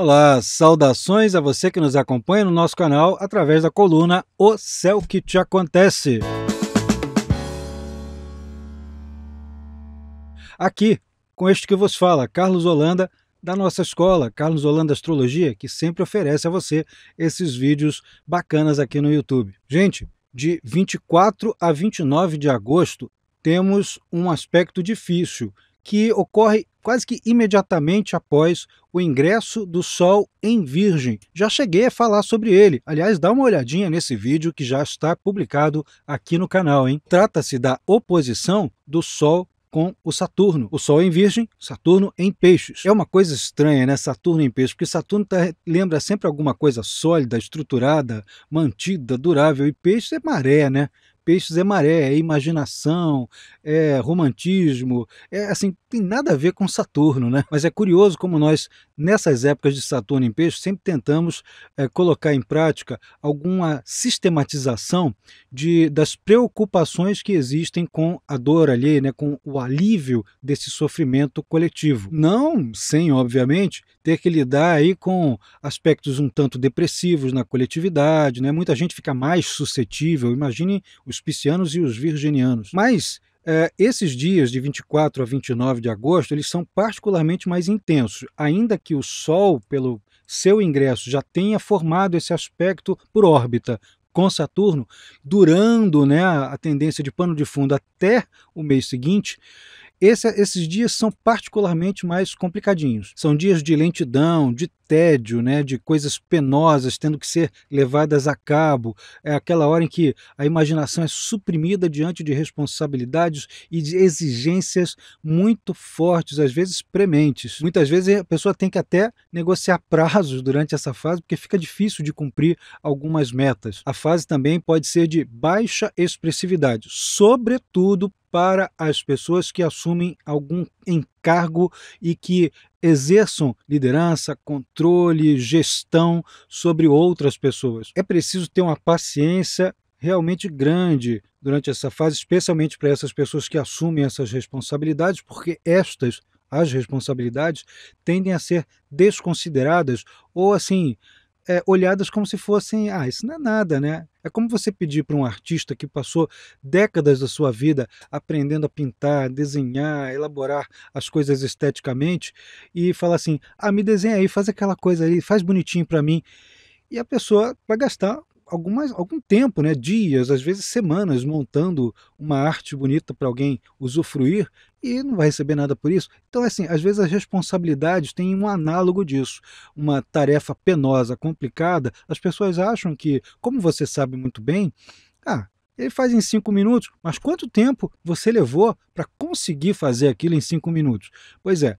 Olá, saudações a você que nos acompanha no nosso canal através da coluna O Céu que Te Acontece. Aqui, com este que vos fala, Carlos Holanda, da nossa escola, Carlos Holanda Astrologia, que sempre oferece a você esses vídeos bacanas aqui no YouTube. Gente, de 24 a 29 de agosto temos um aspecto difícil que ocorre quase que imediatamente após o ingresso do Sol em Virgem. Já cheguei a falar sobre ele. Aliás, dá uma olhadinha nesse vídeo que já está publicado aqui no canal, hein? Trata-se da oposição do Sol com o Saturno. O Sol em Virgem, Saturno em Peixes. É uma coisa estranha, né? Saturno em Peixes, porque Saturno tá, lembra sempre alguma coisa sólida, estruturada, mantida, durável, e Peixes é maré, né? peixes é maré, é imaginação, é romantismo, é assim, tem nada a ver com Saturno, né? Mas é curioso como nós, nessas épocas de Saturno em peixe, sempre tentamos é, colocar em prática alguma sistematização de, das preocupações que existem com a dor ali, né? com o alívio desse sofrimento coletivo. Não sem, obviamente, ter que lidar aí com aspectos um tanto depressivos na coletividade, né? Muita gente fica mais suscetível, imagine os piscianos e os virginianos. Mas é, esses dias de 24 a 29 de agosto, eles são particularmente mais intensos, ainda que o Sol, pelo seu ingresso, já tenha formado esse aspecto por órbita com Saturno, durando né, a tendência de pano de fundo até o mês seguinte, esse, esses dias são particularmente mais complicadinhos. São dias de lentidão, de tédio, né, de coisas penosas tendo que ser levadas a cabo. É aquela hora em que a imaginação é suprimida diante de responsabilidades e de exigências muito fortes, às vezes prementes. Muitas vezes a pessoa tem que até negociar prazos durante essa fase, porque fica difícil de cumprir algumas metas. A fase também pode ser de baixa expressividade, sobretudo para as pessoas que assumem algum encargo e que exerçam liderança, controle, gestão sobre outras pessoas. É preciso ter uma paciência realmente grande durante essa fase, especialmente para essas pessoas que assumem essas responsabilidades, porque estas, as responsabilidades, tendem a ser desconsideradas ou assim é, olhadas como se fossem, ah, isso não é nada, né? É como você pedir para um artista que passou décadas da sua vida aprendendo a pintar, desenhar, elaborar as coisas esteticamente e falar assim: ah, me desenha aí, faz aquela coisa aí, faz bonitinho para mim. E a pessoa vai gastar algumas, algum tempo, né, dias, às vezes semanas, montando uma arte bonita para alguém usufruir e não vai receber nada por isso. Então, assim, às vezes as responsabilidades têm um análogo disso. Uma tarefa penosa, complicada, as pessoas acham que, como você sabe muito bem, ah, ele faz em cinco minutos, mas quanto tempo você levou para conseguir fazer aquilo em cinco minutos? Pois é,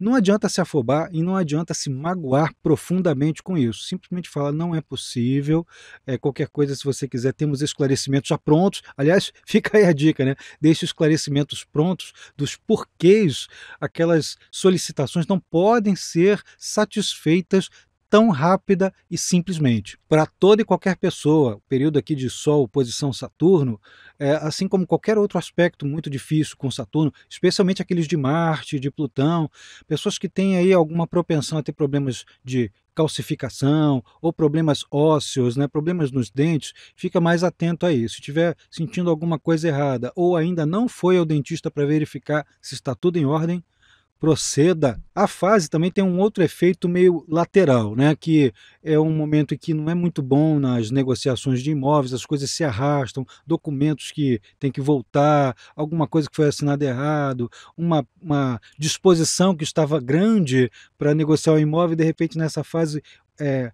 não adianta se afobar e não adianta se magoar profundamente com isso. Simplesmente fala, não é possível. É, qualquer coisa, se você quiser, temos esclarecimentos já prontos. Aliás, fica aí a dica, né? Deixe esclarecimentos prontos dos porquês aquelas solicitações não podem ser satisfeitas tão rápida e simplesmente. Para toda e qualquer pessoa, o período aqui de Sol, posição Saturno, é, assim como qualquer outro aspecto muito difícil com Saturno, especialmente aqueles de Marte, de Plutão, pessoas que têm aí alguma propensão a ter problemas de calcificação ou problemas ósseos, né, problemas nos dentes, fica mais atento a isso. Se estiver sentindo alguma coisa errada ou ainda não foi ao dentista para verificar se está tudo em ordem, proceda, a fase também tem um outro efeito meio lateral, né? que é um momento que não é muito bom nas negociações de imóveis, as coisas se arrastam, documentos que tem que voltar, alguma coisa que foi assinada errado, uma, uma disposição que estava grande para negociar o imóvel, de repente nessa fase é,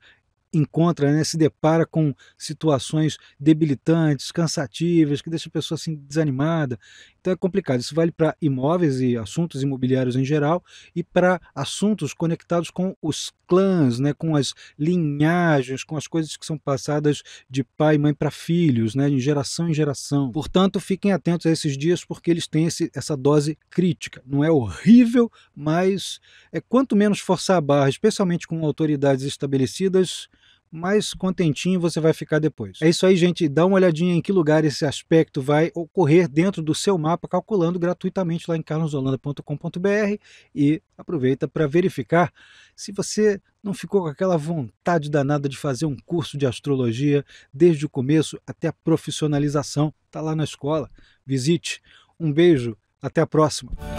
encontra, né, se depara com situações debilitantes, cansativas, que deixa a pessoa assim desanimada. Então é complicado. Isso vale para imóveis e assuntos imobiliários em geral e para assuntos conectados com os clãs, né, com as linhagens, com as coisas que são passadas de pai e mãe para filhos, né, de geração em geração. Portanto, fiquem atentos a esses dias porque eles têm esse, essa dose crítica. Não é horrível, mas é quanto menos forçar a barra, especialmente com autoridades estabelecidas, mais contentinho você vai ficar depois. É isso aí, gente. Dá uma olhadinha em que lugar esse aspecto vai ocorrer dentro do seu mapa, calculando gratuitamente lá em carlosolanda.com.br e aproveita para verificar se você não ficou com aquela vontade danada de fazer um curso de astrologia desde o começo até a profissionalização. Tá lá na escola. Visite. Um beijo. Até a próxima.